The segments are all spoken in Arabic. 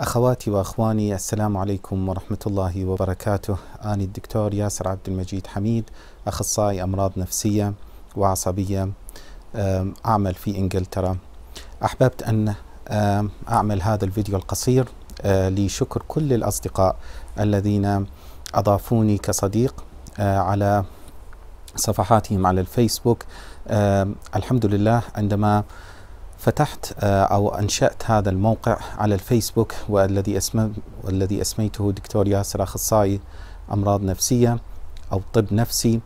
أخواتي وأخواني السلام عليكم ورحمة الله وبركاته أنا الدكتور ياسر عبد المجيد حميد أخصائي أمراض نفسية وعصبية أعمل في إنجلترا أحببت أن أعمل هذا الفيديو القصير آه، لشكر كل الأصدقاء الذين أضافوني كصديق آه، على صفحاتهم على الفيسبوك الحمد لله عندما فتحت آه، أو أنشأت هذا الموقع على الفيسبوك والذي اسمه والذي أسميته دكتور ياسر أخصائي أمراض نفسية أو طب نفسي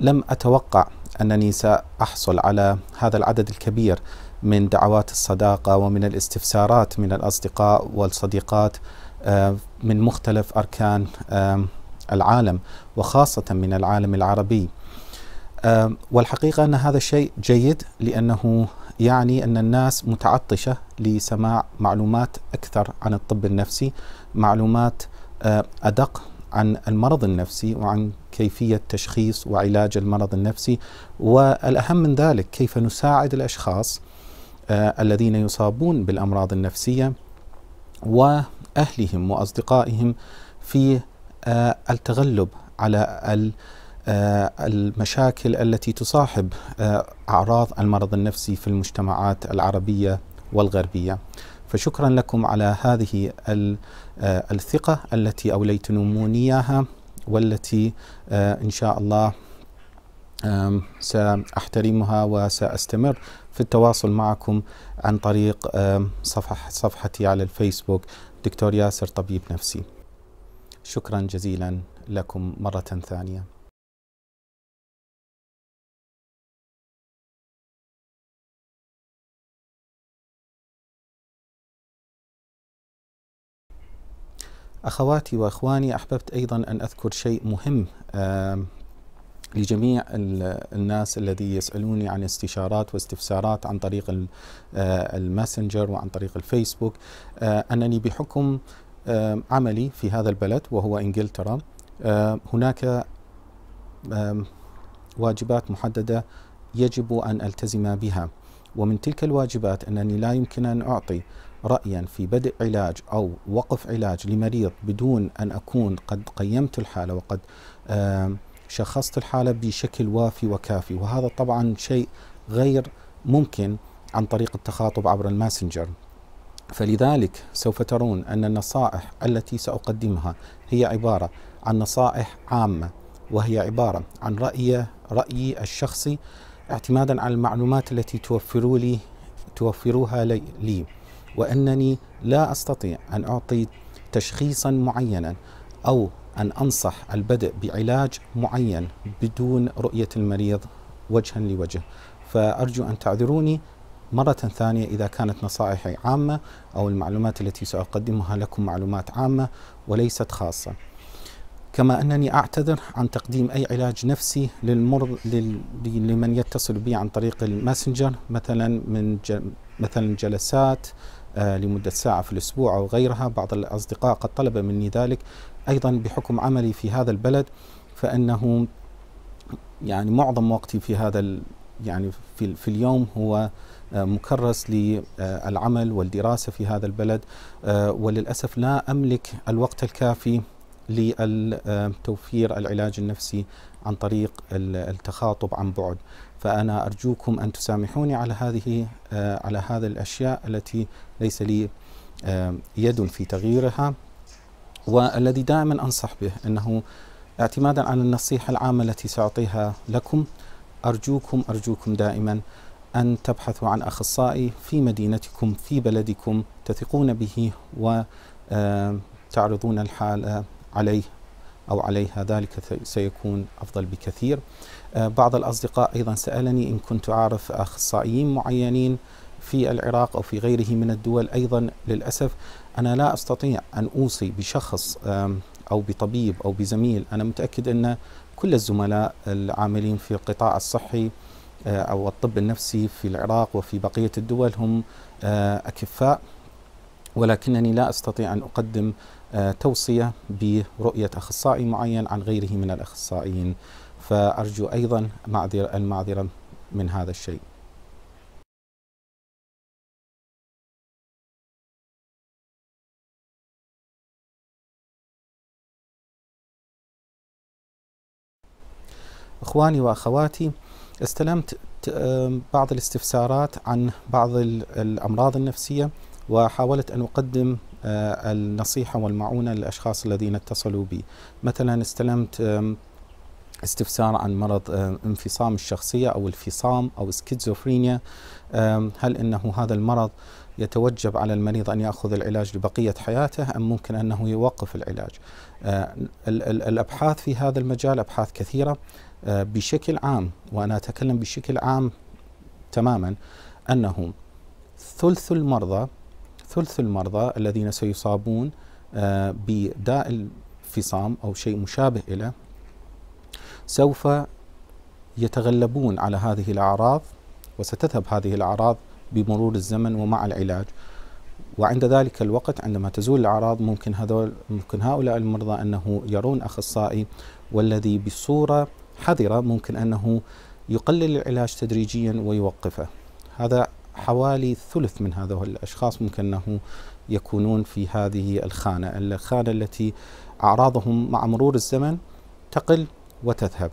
لم أتوقع أنني سأحصل على هذا العدد الكبير من دعوات الصداقة ومن الاستفسارات من الأصدقاء والصديقات آه، من مختلف أركان آه، العالم وخاصة من العالم العربي والحقيقة أن هذا الشيء جيد لأنه يعني أن الناس متعطشة لسماع معلومات أكثر عن الطب النفسي معلومات آه، أدق عن المرض النفسي وعن كيفية تشخيص وعلاج المرض النفسي والأهم من ذلك كيف نساعد الأشخاص آه، الذين يصابون بالأمراض النفسية وأهلهم وأصدقائهم في آه، التغلب على آه، المشاكل التي تصاحب آه، أعراض المرض النفسي في المجتمعات العربية والغربية فشكرا لكم على هذه آه، الثقة التي أوليتموني إياها والتي إن شاء الله سأحترمها وسأستمر في التواصل معكم عن طريق صفح صفحتي على الفيسبوك دكتور ياسر طبيب نفسي شكرا جزيلا لكم مرة ثانية أخواتي وأخواني أحببت أيضا أن أذكر شيء مهم لجميع الناس الذي يسألوني عن استشارات واستفسارات عن طريق آه، الماسنجر وعن طريق الفيسبوك آه، أنني بحكم عملي في هذا البلد وهو إنجلترا آه، هناك واجبات محددة يجب أن ألتزم بها ومن تلك الواجبات أنني لا يمكن أن أعطي رأيا في بدء علاج أو وقف علاج لمريض بدون أن أكون قد قيمت الحالة وقد شخصت الحالة بشكل وافي وكافي وهذا طبعا شيء غير ممكن عن طريق التخاطب عبر الماسنجر فلذلك سوف ترون أن النصائح التي سأقدمها هي عبارة عن نصائح عامة وهي عبارة عن رأيي رأيي الشخصي اعتمادا على المعلومات التي توفروا لي توفروها لي وانني لا استطيع ان اعطي تشخيصا معينا او ان انصح البدء بعلاج معين بدون رؤيه المريض وجها لوجه فارجو ان تعذروني مرة ثانية إذا كانت نصائحي عامة أو المعلومات التي سأقدمها لكم معلومات عامة وليست خاصة. كما أنني أعتذر عن تقديم أي علاج نفسي لل... لمن يتصل بي عن طريق الماسنجر مثلا من مثلا جلسات آه، لمدة ساعة في الأسبوع أو غيرها بعض الأصدقاء قد طلب مني ذلك أيضا بحكم عملي في هذا البلد فأنه يعني معظم وقتي في هذا يعني في, في اليوم هو آه، مكرس للعمل والدراسة في هذا البلد آه، وللأسف لا أملك الوقت الكافي لتوفير العلاج النفسي عن طريق التخاطب عن بعد فأنا أرجوكم أن تسامحوني على هذه آه، على هذا الأشياء التي ليس لي آه، يد في تغييرها والذي دائما أنصح به أنه اعتمادا على النصيحة العامة التي سأعطيها لكم أرجوكم أرجوكم دائما أن تبحثوا عن أخصائي في مدينتكم في بلدكم تثقون به وتعرضون آه، الحالة عليه أو عليها ذلك سيكون أفضل بكثير آه، بعض الأصدقاء أيضا سألني إن كنت أعرف أخصائيين معينين في العراق أو في غيره من الدول أيضا للأسف أنا لا أستطيع أن أوصي بشخص أو بطبيب أو بزميل أنا متأكد أن كل الزملاء العاملين في القطاع الصحي آه، أو الطب النفسي في العراق وفي بقية الدول هم آه، أكفاء ولكنني لا أستطيع أن أقدم توصية برؤية أخصائي معين عن غيره من الأخصائيين فأرجو أيضا المعذرة من هذا الشيء اخواني واخواتي استلمت بعض الاستفسارات عن بعض الامراض النفسيه وحاولت ان اقدم آه، النصيحة والمعونة للأشخاص الذين اتصلوا بي مثلا استلمت استفسار عن مرض آه، انفصام الشخصية أو الفصام أو سكيزوفرينيا هل أنه هذا المرض يتوجب على المريض أن يأخذ العلاج لبقية حياته أم ممكن أنه يوقف العلاج آه، الأبحاث في هذا المجال أبحاث كثيرة بشكل عام وأنا أتكلم بشكل عام تماما أنه ثلث المرضى ثلث المرضى الذين سيصابون آه، بداء الفصام أو شيء مشابه له سوف يتغلبون على هذه الأعراض وستذهب هذه الأعراض بمرور الزمن ومع العلاج وعند ذلك الوقت عندما تزول الأعراض ممكن هذول ممكن هؤلاء المرضى أنه يرون أخصائي والذي بصورة حذرة ممكن أنه يقلل العلاج تدريجيا ويوقفه هذا حوالي ثلث من هذول الأشخاص ممكن أنه يكونون في هذه الخانة الخانة التي أعراضهم مع مرور الزمن تقل وتذهب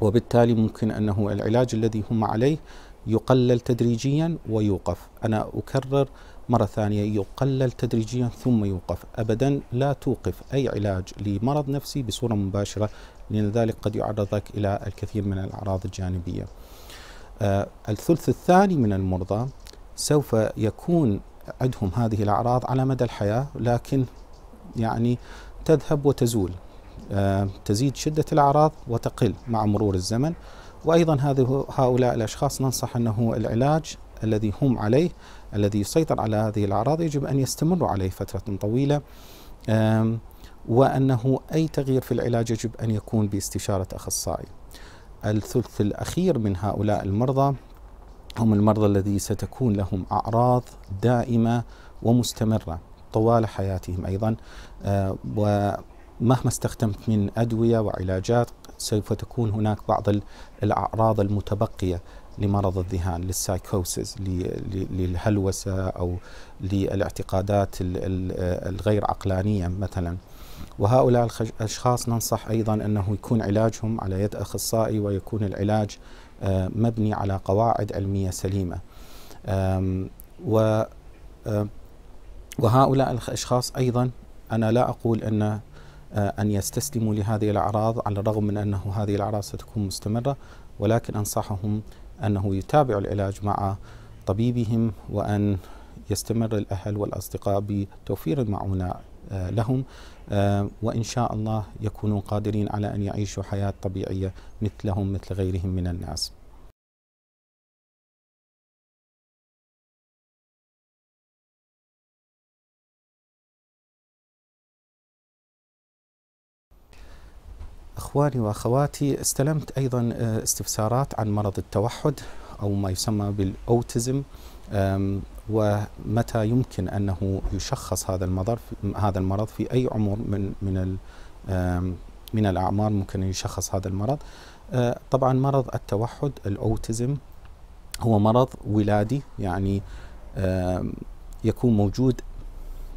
وبالتالي ممكن أنه العلاج الذي هم عليه يقلل تدريجيا ويوقف أنا أكرر مرة ثانية يقلل تدريجيا ثم يوقف أبدا لا توقف أي علاج لمرض نفسي بصورة مباشرة لأن ذلك قد يعرضك إلى الكثير من الأعراض الجانبية آه، الثلث الثاني من المرضى سوف يكون عندهم هذه الأعراض على مدى الحياة لكن يعني تذهب وتزول آه، تزيد شدة الأعراض وتقل مع مرور الزمن وأيضا هذه هؤلاء الأشخاص ننصح أنه العلاج الذي هم عليه الذي يسيطر على هذه الأعراض يجب أن يستمروا عليه فترة طويلة وأنه أي تغيير في العلاج يجب أن يكون باستشارة أخصائي الثلث الأخير من هؤلاء المرضى هم المرضى الذي ستكون لهم أعراض دائمة ومستمرة طوال حياتهم أيضا آه، ومهما استخدمت من أدوية وعلاجات سوف تكون هناك بعض الأعراض المتبقية لمرض الذهان للسايكوسز للهلوسة أو للاعتقادات آه، الغير عقلانية مثلا وهؤلاء الأشخاص ننصح أيضا أنه يكون علاجهم على يد أخصائي ويكون العلاج آه، مبني على قواعد علمية سليمة و آه، وهؤلاء الأشخاص أيضا أنا لا أقول أن آه، أن يستسلموا لهذه الأعراض على الرغم من أنه هذه الأعراض ستكون مستمرة ولكن أنصحهم أنه يتابعوا العلاج مع طبيبهم وأن يستمر الأهل والأصدقاء بتوفير المعونة آه، لهم آه، وإن شاء الله يكونوا قادرين على أن يعيشوا حياة طبيعية مثلهم مثل غيرهم من الناس اخواني واخواتي استلمت ايضا آه، استفسارات عن مرض التوحد او ما يسمى بالاوتزم ومتى يمكن انه يشخص هذا المرض هذا المرض في اي عمر من من من الاعمار ممكن يشخص هذا المرض طبعا مرض التوحد الاوتزم هو مرض ولادي يعني يكون موجود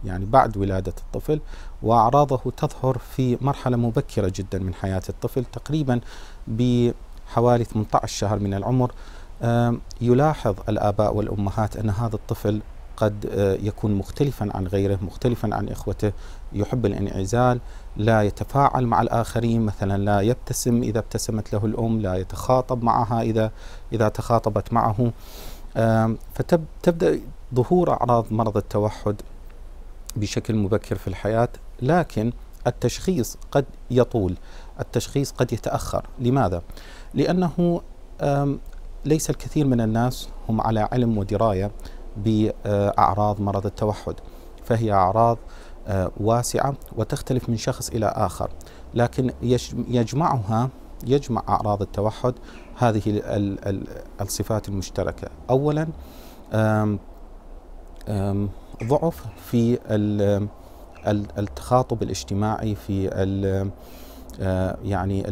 يعني بعد ولادة الطفل وأعراضه تظهر في مرحلة مبكرة جدا من حياة الطفل تقريبا بحوالي 18 شهر من العمر يلاحظ الآباء والأمهات أن هذا الطفل قد آه، يكون مختلفا عن غيره مختلفا عن إخوته يحب الانعزال لا يتفاعل مع الآخرين مثلا لا يبتسم إذا ابتسمت له الأم لا يتخاطب معها إذا, إذا تخاطبت معه فتبدأ ظهور أعراض مرض التوحد بشكل مبكر في الحياة لكن التشخيص قد يطول التشخيص قد يتأخر لماذا؟ لأنه ليس الكثير من الناس هم على علم ودراية بأعراض مرض التوحد فهي أعراض آه، واسعة وتختلف من شخص إلى آخر لكن يجمعها يجمع أعراض التوحد هذه الصفات المشتركة أولا ضعف في التخاطب الاجتماعي في آه، يعني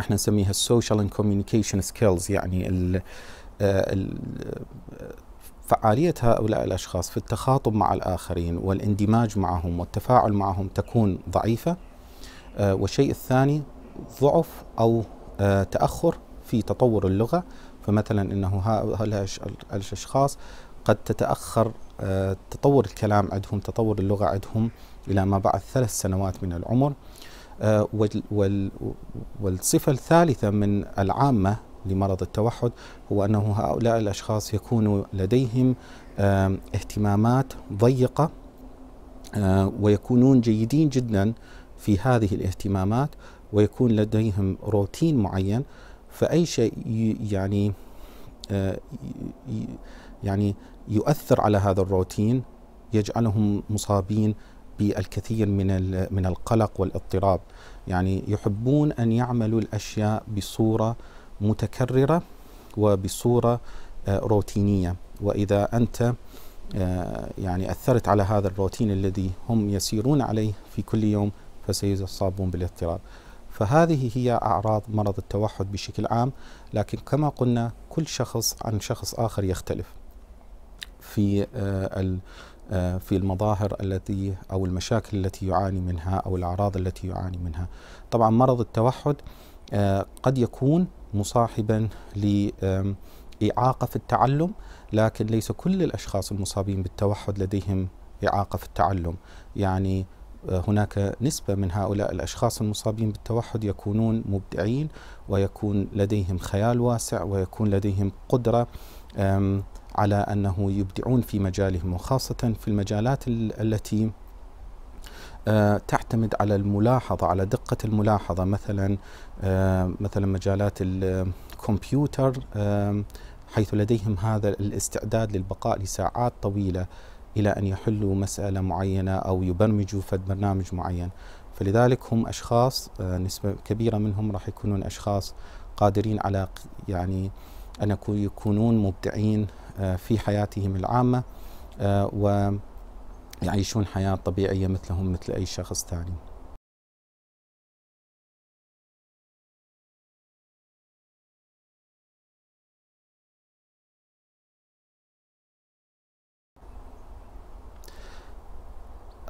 احنا نسميها السوشيال اند كوميونيكيشن سكيلز يعني ال آه، ال فعالية هؤلاء الأشخاص في التخاطب مع الآخرين والاندماج معهم والتفاعل معهم تكون ضعيفة آه، والشيء الثاني ضعف أو آه، تأخر في تطور اللغة فمثلا أنه هؤلاء الأشخاص قد تتأخر تطور الكلام عندهم تطور اللغة عندهم إلى ما بعد ثلاث سنوات من العمر آه، والصفة الثالثة من العامة لمرض التوحد هو أنه هؤلاء الأشخاص يكون لديهم اهتمامات ضيقة آه، ويكونون جيدين جدا في هذه الاهتمامات ويكون لديهم روتين معين فأي شيء يعني آه، يعني يؤثر على هذا الروتين يجعلهم مصابين بالكثير من من القلق والاضطراب يعني يحبون ان يعملوا الاشياء بصوره متكرره وبصوره آه، روتينيه واذا انت آه، يعني اثرت على هذا الروتين الذي هم يسيرون عليه في كل يوم فسيصابون بالاضطراب فهذه هي اعراض مرض التوحد بشكل عام لكن كما قلنا كل شخص عن شخص اخر يختلف في آه، آه، في المظاهر التي أو المشاكل التي يعاني منها أو الأعراض التي يعاني منها طبعا مرض التوحد آه، قد يكون مصاحبا لإعاقة في التعلم لكن ليس كل الأشخاص المصابين بالتوحد لديهم إعاقة في التعلم يعني آه، هناك نسبة من هؤلاء الأشخاص المصابين بالتوحد يكونون مبدعين ويكون لديهم خيال واسع ويكون لديهم قدرة على انه يبدعون في مجالهم وخاصه في المجالات التي آه، تعتمد على الملاحظه على دقه الملاحظه مثلا آه، مثلا مجالات الكمبيوتر حيث لديهم هذا الاستعداد للبقاء لساعات طويله الى ان يحلوا مساله معينه او يبرمجوا فد برنامج معين فلذلك هم اشخاص آه، نسبه كبيره منهم راح يكونون اشخاص قادرين على يعني ان يكونون مبدعين آه، في حياتهم العامة آه، ويعيشون حياة طبيعية مثلهم مثل أي شخص ثاني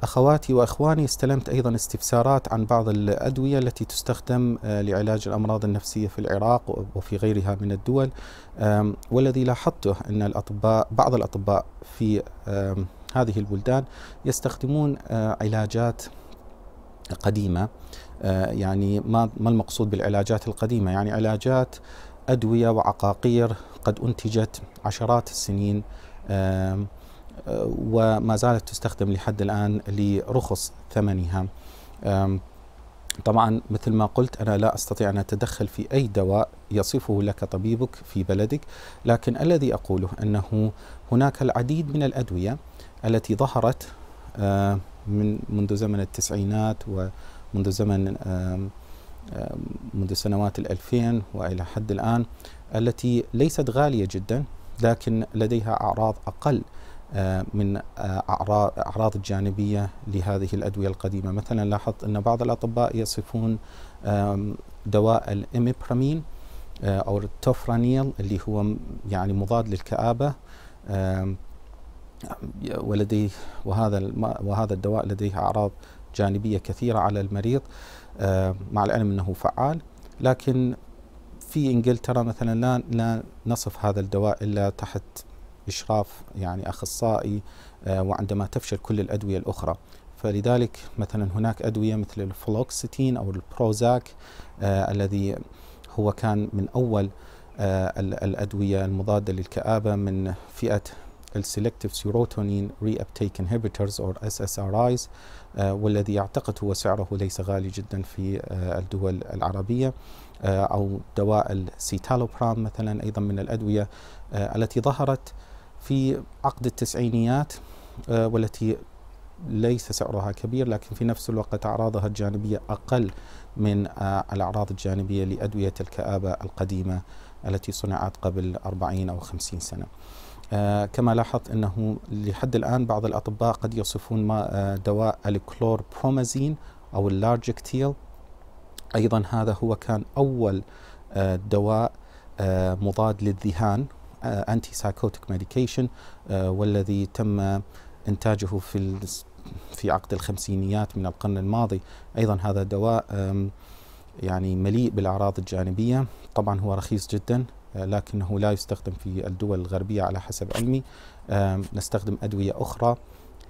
أخواتي وأخواني استلمت أيضا استفسارات عن بعض الأدوية التي تستخدم آه، لعلاج الأمراض النفسية في العراق وفي غيرها من الدول والذي لاحظته أن الأطباء بعض الأطباء في هذه البلدان يستخدمون آه، علاجات قديمة آه، يعني ما المقصود بالعلاجات القديمة يعني علاجات أدوية وعقاقير قد أنتجت عشرات السنين وما زالت تستخدم لحد الآن لرخص ثمنها طبعا مثل ما قلت أنا لا أستطيع أن أتدخل في أي دواء يصفه لك طبيبك في بلدك لكن الذي أقوله أنه هناك العديد من الأدوية التي ظهرت أه، من منذ زمن التسعينات ومنذ زمن منذ سنوات الألفين وإلى حد الآن التي ليست غالية جدا لكن لديها أعراض أقل آه، من آه، أعراض الجانبية لهذه الأدوية القديمة مثلا لاحظت أن بعض الأطباء يصفون دواء الإميبرامين آه، أو التوفرانيل اللي هو يعني مضاد للكآبة ولديه وهذا وهذا الدواء لديه أعراض جانبية كثيرة على المريض مع العلم أنه فعال لكن في إنجلترا مثلا لا لا نصف هذا الدواء إلا تحت إشراف يعني أخصائي آه، وعندما تفشل كل الأدوية الأخرى فلذلك مثلا هناك أدوية مثل الفلوكسيتين أو البروزاك آه، الذي هو كان من أول آه، الأدوية المضادة للكآبة من فئة السلكتيف سيروتونين ري ابتيك انهبيترز او اس اس ار ايز والذي اعتقد هو سعره ليس غالي جدا في آه الدول العربيه آه او دواء السيتالوبرام مثلا ايضا من الادويه آه التي ظهرت في عقد التسعينيات آه، والتي ليس سعرها كبير لكن في نفس الوقت أعراضها الجانبية أقل من آه، الأعراض الجانبية لأدوية الكآبة القديمة التي صنعت قبل 40 أو 50 سنة آه، كما لاحظت أنه لحد الآن بعض الأطباء قد يصفون ما دواء الكلور برومازين أو اللارجكتيل أيضا هذا هو كان أول دواء مضاد للذهان انتي سايكوتيك ميديكيشن والذي تم انتاجه في في عقد الخمسينيات من القرن الماضي ايضا هذا دواء يعني مليء بالاعراض الجانبيه طبعا هو رخيص جدا آه، لكنه لا يستخدم في الدول الغربيه على حسب علمي نستخدم ادويه اخرى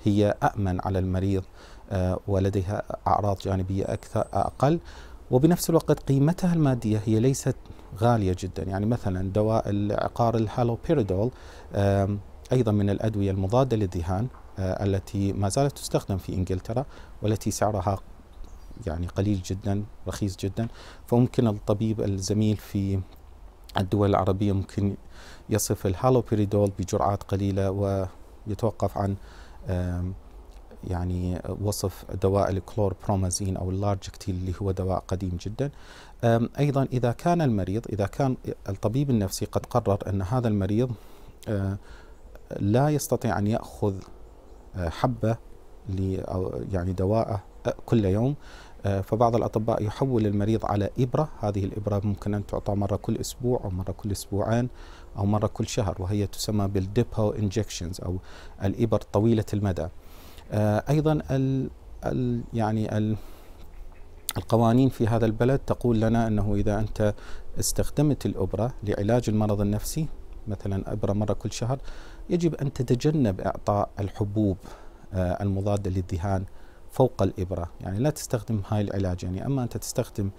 هي أأمن على المريض آه، ولديها أعراض جانبية أكثر أقل وبنفس الوقت قيمتها المادية هي ليست غالية جدا يعني مثلا دواء العقار الهالوبيريدول أيضا من الأدوية المضادة للذهان آه، التي ما زالت تستخدم في إنجلترا والتي سعرها يعني قليل جدا رخيص جدا فممكن الطبيب الزميل في الدول العربية ممكن يصف الهالوبيريدول بجرعات قليلة ويتوقف عن يعني وصف دواء الكلور برومازين او اللارجكتيل اللي هو دواء قديم جدا أيضا إذا كان المريض إذا كان الطبيب النفسي قد قرر أن هذا المريض أه، لا يستطيع أن يأخذ أه، حبة يعني دواءه أه، كل يوم فبعض الأطباء يحول المريض على إبرة هذه الإبرة ممكن أن تعطى مرة كل أسبوع أو مرة كل أسبوعين أو مرة كل شهر وهي تسمى بالديبو انجكشنز أو الإبر طويلة المدى أيضا ال يعني ال القوانين في هذا البلد تقول لنا أنه إذا أنت استخدمت الأبرة لعلاج المرض النفسي مثلا أبرة مرة كل شهر يجب أن تتجنب إعطاء الحبوب آه، المضادة للذهان فوق الإبرة يعني لا تستخدم هاي العلاج يعني أما أنت تستخدم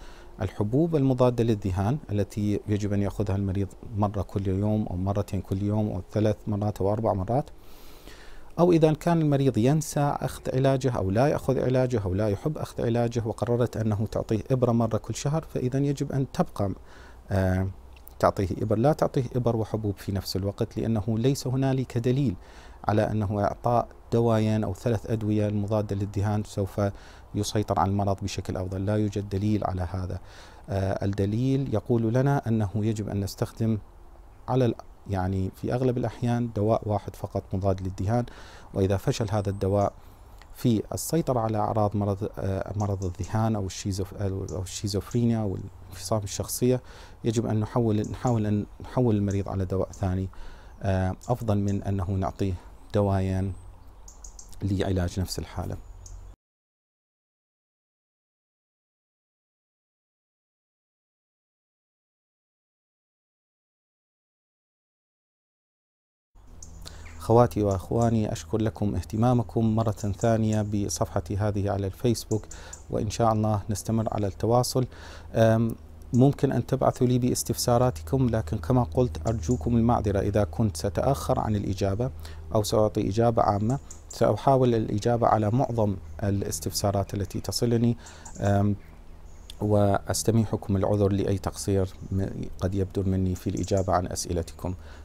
الحبوب المضادة للذهان التي يجب أن يأخذها المريض مرة كل يوم أو مرتين كل يوم أو ثلاث مرات أو أربع مرات أو إذا كان المريض ينسى أخذ علاجه أو لا يأخذ علاجه أو لا يحب أخذ علاجه وقررت أنه تعطيه إبرة مرة كل شهر فإذا يجب أن تبقى آه، تعطيه إبر لا تعطيه إبر وحبوب في نفس الوقت لأنه ليس هنالك دليل على أنه إعطاء دوايين أو ثلاث أدوية المضادة للدهان سوف يسيطر على المرض بشكل أفضل لا يوجد دليل على هذا آه، الدليل يقول لنا أنه يجب أن نستخدم على يعني في أغلب الأحيان دواء واحد فقط مضاد للدهان وإذا فشل هذا الدواء في السيطرة على أعراض مرض آه، مرض الذهان أو الشيزوف أو الشيزوفرينيا أو الانفصام الشخصية يجب أن نحول نحاول أن نحول المريض على دواء ثاني آه، أفضل من أنه نعطيه دوايا لعلاج نفس الحالة. خواتي واخواني اشكر لكم اهتمامكم مره ثانيه بصفحتي هذه على الفيسبوك وان شاء الله نستمر على التواصل ممكن أن تبعثوا لي باستفساراتكم لكن كما قلت أرجوكم المعذرة إذا كنت سأتأخر عن الإجابة أو سأعطي إجابة عامة سأحاول الإجابة على معظم الاستفسارات التي تصلني وأستميحكم العذر لأي تقصير قد يبدو مني في الإجابة عن أسئلتكم